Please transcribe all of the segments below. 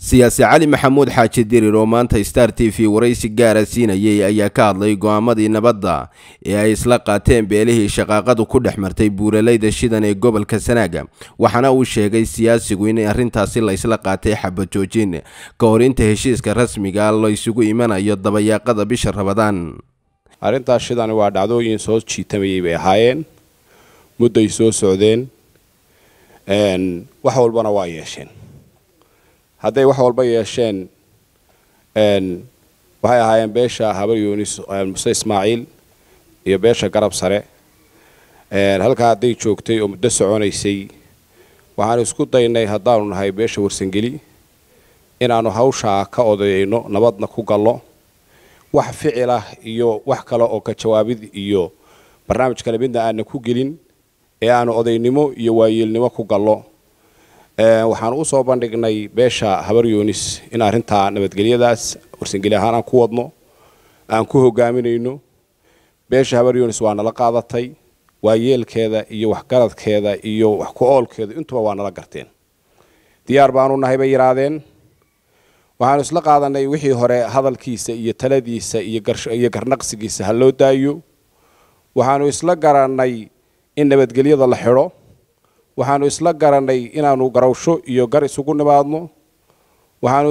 siyaasi cali maxamuud xaaji dirir oo maanta star t v waraysi gaara siinayay ayaa ka hadlay go go'aamadii nabadda ee ay isla qaateen beelihii shaqaaqadu ku dhex martay buuralayda shidan ee gobolka sanaaga waxaana uu sheegay siyaasigu in arrintaasi la ysla qaatay xabajoojin ka hor inta heshiiska rasmiga ah laysugu imanayo dabayaaqada bisha rabadaan arrintaas shidan waa dhacdooyin soo jiitamayay bay ahaayeen mudday soo socdeen wax walbana waa yeesheen hadday wax walba yeesheen waxay ahaayeen beesha habar yunis muse ismaaciil iyo beesha garab sare halkaa hadday joogtay oo muddo soconaysay waxaanu isku daynay haddaanu nahay beesha warsangeli inaanu hawshaa ka odayayno nabadna ku gallo wax ficilah iyo wax kale oo ka jawaabid iyo barnaamij kale midna aana ku gelin ee aanu odaynimo iyo waayeelnimo ku gallo Eh, waxaan u soo bandhignay beesha habar yoonis in arrintaa nabadgelyadaas warsangeli ahaan aan ku wadno aan ku hogaaminayno beesha habar yoonis waa nala qaadatay waayeelkeeda iyo waxgaradkeeda iyo wax ku oolkeeda intuba waa nala garteen diyaar baanu nahay bay yidhaahdeen waxaanu isla qaadanay wixii hore hadalkiisa iyo taladiisa iyo garnaqsigiisa ha loo daayo waxaanu isla garanay in nabadgelyada la xidho waxaanu isla garanay inaanu garowsho iyo gar isugu nimaadno waxaanu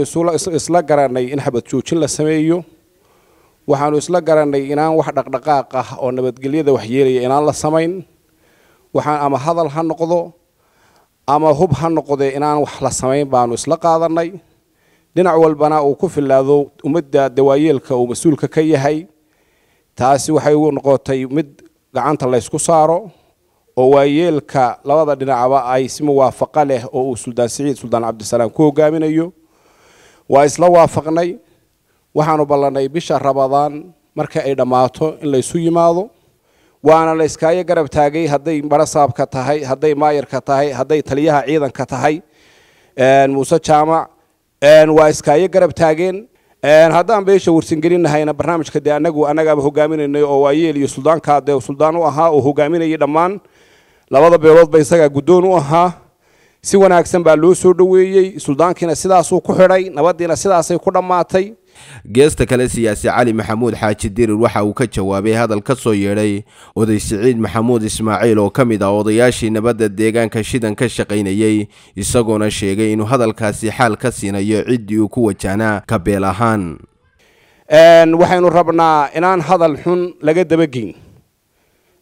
isla garanay in xabad joojin la sameeyo waxaanu isla garanay inaan wax dhaqdhaqaaq ah oo nabadgelyada wax yeelaya inaan la samayn waxaan ama hadal ha noqdo ama hub ha noqdee inaan wax la samayn baanu isla qaadanay dhinac walbana uu ku filaado ummadda dawaayeelka uu mas-uulka ka yahay taasi waxay noqotay mid gacanta laysku saaro oo waayeelka labada dhinacba ay si muwaafaqa leh oo uu suldaan siciid suldaan cabdisalaam ku hogaaminayo waa isla waafaqnay waxaanu ballanay bisha rabadaan marka ay dhammaato in laysu yimaado waana la iskaayo garab taagay hadday barasaabka tahay hadday maayarka tahay hadday taliyaha ciidanka tahay muuse jaamac waa iskaayo garab taageen haddaan beesha warsangelinahayna barnaamijka dee anagu annagaaba hogaaminayna oo waayeel iyo suldaankaa dee suldaan u ahaa oo hogaaminayay dhammaan labada beelood ba isagaa guddoon u ahaa si wanaagsan baa loo soo dhoweeyey suldaankiina sidaasuu ku xidhay nabaddiina sidaasay ku dhammaatay geesta kale siyaasi cali maxamuud xaaji dirir waxa uu ka jawaabay hadal ka soo yeedhay oday siciid maxamuud ismaaciil oo ka mid ah odayaashii nabadda deegaanka shidan ka shaqaynayey isagoona sheegay inuu hadalkaasi xaal ka siinayo ciddii uu ku wajahnaa kabeel ahaan waxaynu rabnaa inaan hadal xun laga dabageyn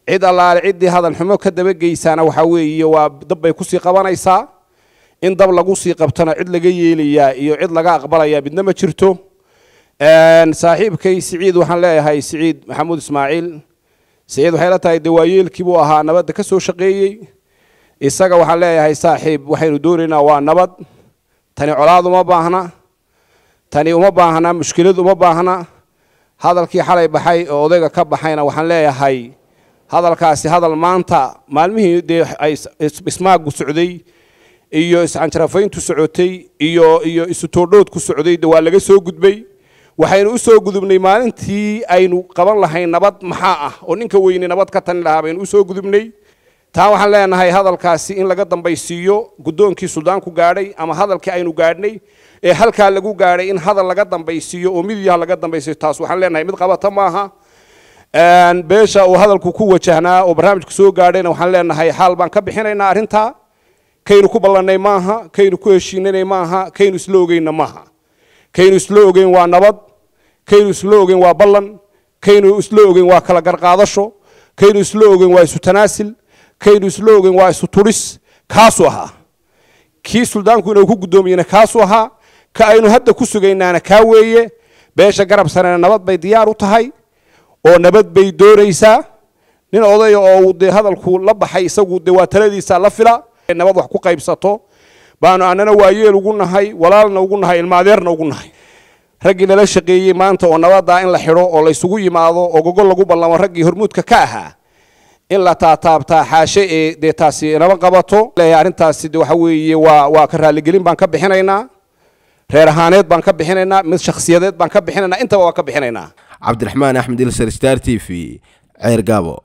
cid allaale ciddii hadan xumo ka dabageysaana waxaa weeye waa dabbay kusii qabanaysaa in dab lagu sii qabtona cid laga yeelayaa iyo cid laga aqbalayaa midna ma jirto saaxiibkay siciid waxaan leeyahay siciid maxamuud ismaaciil siciid waxay la tahay dee waayeelkiibuu ahaa nabadda ka soo shaqeeyey isaga waxaan leeyahay saaxiib waxaynu doonaynaa waa nabad tani colaad uma baahna tani uma baahna mushkilad uma baahna hadalkii xalay baxay oo odayga ka baxayna waxaan leeyahay hadalkaasi hadal maanta maalmihii dee ismaagu socday iyo iscanjarafayntu socotay iyo iyo isutoodhoodku socday de waa laga soo gudbay waxaynu usoo gudubnay maalintii aynu qaban lahayn nabad maxaa ah oo ninka weyne nabad ka tani lahaa baynu usoo gudubnay taa waxaan leenahay hadalkaasi in laga dambaysiiyo guddoonkii suldaanku gaadhay ama hadalkii aynu gaadhnay ee halkaa lagu gaadhay in hadal laga dambaysiiyo oo midyah laga dambaysiiyo taas waxaan leenahay mid qabata maaha beesha uu hadalku ku wajahnaa oo barnaamijku soo gaadhayna waxaan leenahay xaal baan ka bixinaynaa arrintaa kaynu ku ballanay maaha kaynu ku heshiinanay maaha kaynu isla ogeynna maaha kaynu isla ogeyn waa nabad kaynu isla ogeyn waa ballan kaynu isla ogeyn waa kala garqaadasho kaynu isla ogeyn waa isu tanaasil kaynu isla ogeyn waa isu turis kaasuu ahaa kii suldaanku inuu ku guddoomiyena kaasuu ahaa ka aynu hadda ku sugaynaana kaa weeye beesha garab sanena nabad bay diyaar u tahay oo nabad bay dooraysaa nin oday oo de hadalku la baxay isagu de waa taladiisa la fila nabad wax ku qaybsato baanu annana waayeel ugu nahay walaalna ugu nahay ilmaadeerna ugu nahay raggii lala shaqeeyey maanta oo nabadaa in la xidho oo laysugu yimaado oo gogol lagu ballamo raggii hormuudka ka ahaa in la taataabtaa xaashe ee dee taasi naba qabato arrintaasi de waxa weeye waa waa ka raaligelin baan ka bixinaynaa reer ahaaneed baan ka bixinaynaa mid shakhsiyadeed baan ka bixinaynaa intaba waa ka bixinaynaa cabdiraxmaan axmed ilsar star t v ceer